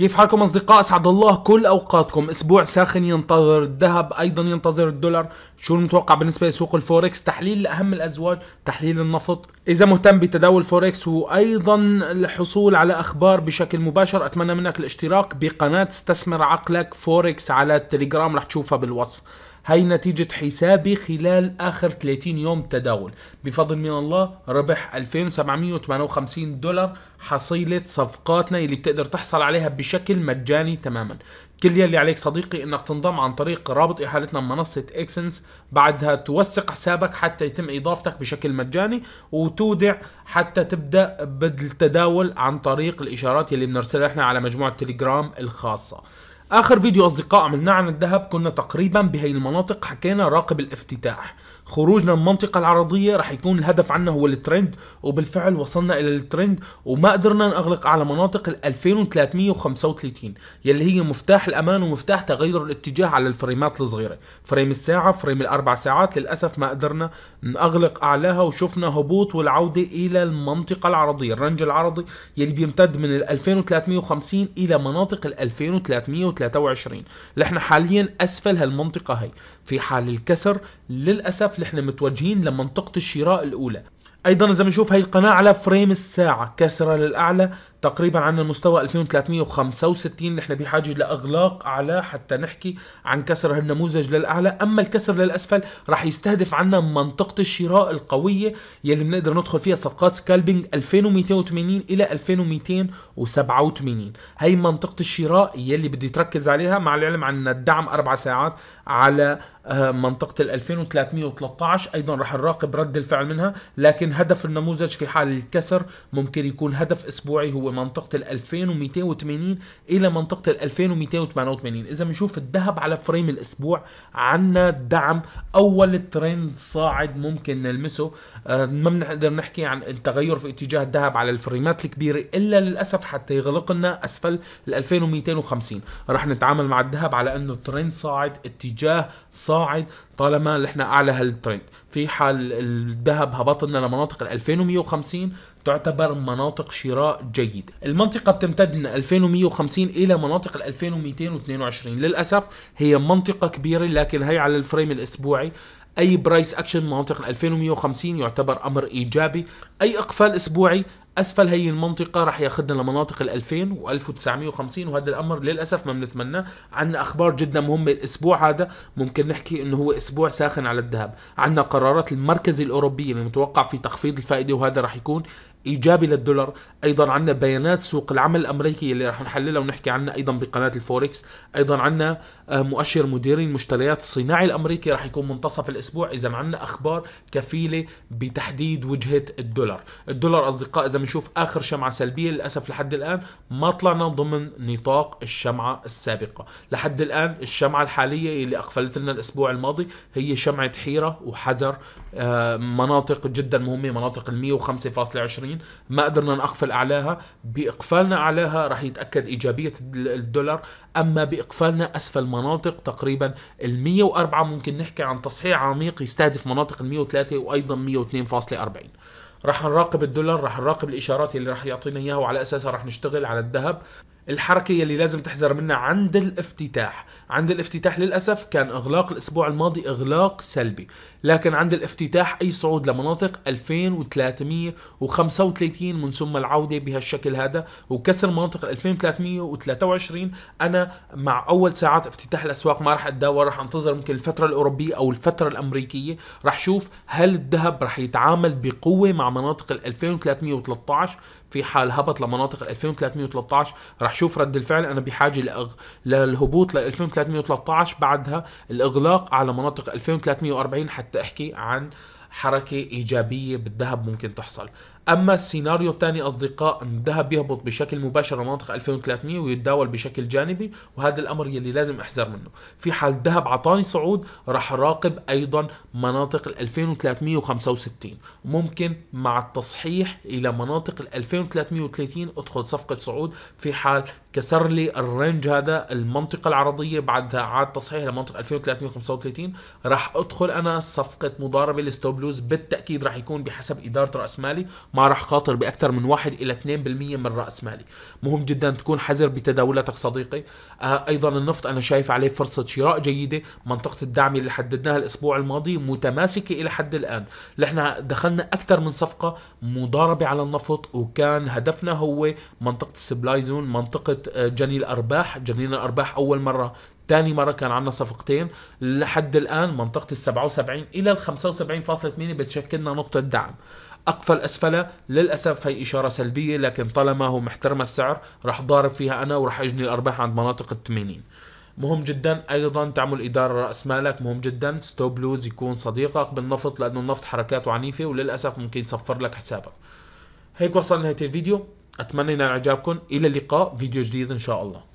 كيف حالكم اصدقاء اسعد الله كل اوقاتكم اسبوع ساخن ينتظر الذهب ايضا ينتظر الدولار شو المتوقع بالنسبه لسوق الفوركس تحليل اهم الازواج تحليل النفط اذا مهتم بتداول فوركس وايضا الحصول على اخبار بشكل مباشر اتمنى منك الاشتراك بقناه استثمر عقلك فوركس على التليجرام رح تشوفها بالوصف هاي نتيجة حسابي خلال آخر 30 يوم تداول بفضل من الله ربح 2758 دولار حصيلة صفقاتنا اللي بتقدر تحصل عليها بشكل مجاني تماما كل يلي عليك صديقي انك تنضم عن طريق رابط احالتنا بمنصة اكسنس بعدها توثق حسابك حتى يتم اضافتك بشكل مجاني وتودع حتى تبدأ بالتداول عن طريق الاشارات يلي بنرسلها احنا على مجموعة تليجرام الخاصة اخر فيديو اصدقاء عملناه عن الذهب كنا تقريبا بهي المناطق حكينا راقب الافتتاح خروجنا من المنطقة العرضية رح يكون الهدف عنا هو الترند وبالفعل وصلنا الى الترند وما قدرنا نغلق على مناطق ال 2335 يلي هي مفتاح الامان ومفتاح تغير الاتجاه على الفريمات الصغيرة فريم الساعة فريم الاربع ساعات للاسف ما قدرنا نغلق اعلاها وشفنا هبوط والعودة الى المنطقة العرضية الرنج العرضي يلي بيمتد من ال 2350 الى مناطق ال 2330 23 نحن حاليا اسفل هالمنطقه هي في حال الكسر للاسف نحن متوجهين لمنطقه الشراء الاولى ايضا زي ما نشوف هي القناه على فريم الساعه كسره للاعلى تقريبا عن المستوى 2365 نحن بحاجه لاغلاق اعلى حتى نحكي عن كسر هالنموذج للاعلى اما الكسر للاسفل راح يستهدف عنا منطقه الشراء القويه يلي بنقدر ندخل فيها صفقات سكالبينج 2280 الى 2287 هي منطقه الشراء يلي بدي تركز عليها مع العلم عن الدعم اربع ساعات على آه، منطقه ال 2313 ايضا راح نراقب رد الفعل منها لكن ولكن هدف النموذج في حال الكسر ممكن يكون هدف اسبوعي هو منطقه ال 2280 الى منطقه ال 2288 اذا بنشوف الذهب على فريم الاسبوع عندنا دعم اول ترند صاعد ممكن نلمسه آه ما بنقدر نحكي عن التغير في اتجاه الذهب على الفريمات الكبيره الا للاسف حتى يغلق لنا اسفل ال 2250 رح نتعامل مع الذهب على انه ترند صاعد اتجاه صاعد طالما نحن اعلى هالترند في حال الذهب هبط لنا مناطق ال 2150 تعتبر مناطق شراء جيدة المنطقة بتمتد من 2150 إلى مناطق ال 2222 للأسف هي منطقة كبيرة لكن هي على الفريم الأسبوعي اي برايس اكشن مناطق 2150 يعتبر امر ايجابي اي اقفال اسبوعي اسفل هي المنطقه راح ياخذنا لمناطق ال 2000 و 1950 وهذا الامر للاسف ما بنتمناه عندنا اخبار جدا مهمه الاسبوع هذا ممكن نحكي انه هو اسبوع ساخن على الذهب عندنا قرارات المركز الاوروبي اللي متوقع في تخفيض الفائده وهذا راح يكون ايجابي للدولار ايضا عندنا بيانات سوق العمل الامريكي اللي رح نحللها ونحكي عنها ايضا بقناه الفوركس ايضا عندنا آه، مؤشر مديرين المشتريات الصناعي الامريكي رح يكون منتصف الاسبوع اذا عندنا اخبار كفيله بتحديد وجهه الدولار الدولار اصدقاء اذا بنشوف اخر شمعه سلبيه للاسف لحد الان ما طلعنا ضمن نطاق الشمعه السابقه لحد الان الشمعه الحاليه اللي اقفلت لنا الاسبوع الماضي هي شمعه حيره وحذر آه، مناطق جدا مهمه مناطق ال 105.20 ما قدرنا نقفل اعلاها باقفالنا اعلاها رح يتاكد ايجابيه الدولار اما باقفالنا اسفل مناطق تقريبا ال 104 ممكن نحكي عن تصحيح عميق يستهدف مناطق ال 103 وايضا 102.40 رح نراقب الدولار رح نراقب الاشارات اللي رح يعطينا اياها وعلى اساسها رح نشتغل على الذهب الحركة اللي لازم تحذر منها عند الافتتاح عند الافتتاح للأسف كان إغلاق الأسبوع الماضي إغلاق سلبي لكن عند الافتتاح أي صعود لمناطق 2335 من ثم العودة بهالشكل هذا وكسر مناطق 2323 أنا مع أول ساعات افتتاح الأسواق ما راح أتداول راح أنتظر ممكن الفترة الأوروبية أو الفترة الأمريكية راح شوف هل الذهب راح يتعامل بقوة مع مناطق ال 2313 في حال هبط لمناطق ال 2313 راح اشوف رد الفعل انا بحاجه لأغ... للهبوط ل 2313 بعدها الاغلاق على مناطق 2340 حتى احكي عن حركة إيجابية بالذهب ممكن تحصل أما السيناريو الثاني أصدقاء الذهب يهبط بشكل مباشر لمناطق 2300 ويتداول بشكل جانبي وهذا الأمر يلي لازم أحذر منه في حال الذهب عطاني صعود راح راقب أيضا مناطق 2365 ممكن مع التصحيح إلى مناطق 2330 أدخل صفقة صعود في حال كسر لي الرينج هذا المنطقة العرضية بعدها عاد تصحيح لمنطقة 2335 راح أدخل أنا صفقة مضاربة الستوب بلوز بالتاكيد راح يكون بحسب اداره راس مالي ما راح خاطر باكثر من 1 الى 2% من راس مالي مهم جدا تكون حذر بتداولاتك صديقي آه، ايضا النفط انا شايف عليه فرصه شراء جيده منطقه الدعم اللي حددناها الاسبوع الماضي متماسكه الى حد الان نحن دخلنا اكثر من صفقه مضاربه على النفط وكان هدفنا هو منطقه السبلاي زون منطقه آه، جني الارباح جني الارباح اول مره تاني مرة كان عندنا صفقتين لحد الآن منطقة ال 77 إلى ال 75.8 بتشكلنا نقطة دعم اقفل اسفلها للاسف هي اشاره سلبيه لكن طالما هو محترم السعر راح ضارب فيها انا وراح اجني الارباح عند مناطق ال 80 مهم جدا ايضا تعمل اداره راس مالك مهم جدا ستوب لوز يكون صديقك بالنفط لانه النفط حركاته عنيفه وللاسف ممكن يصفر لك حسابك هيك وصلنا نهايه الفيديو اتمنى ينال اعجابكم الى اللقاء فيديو جديد ان شاء الله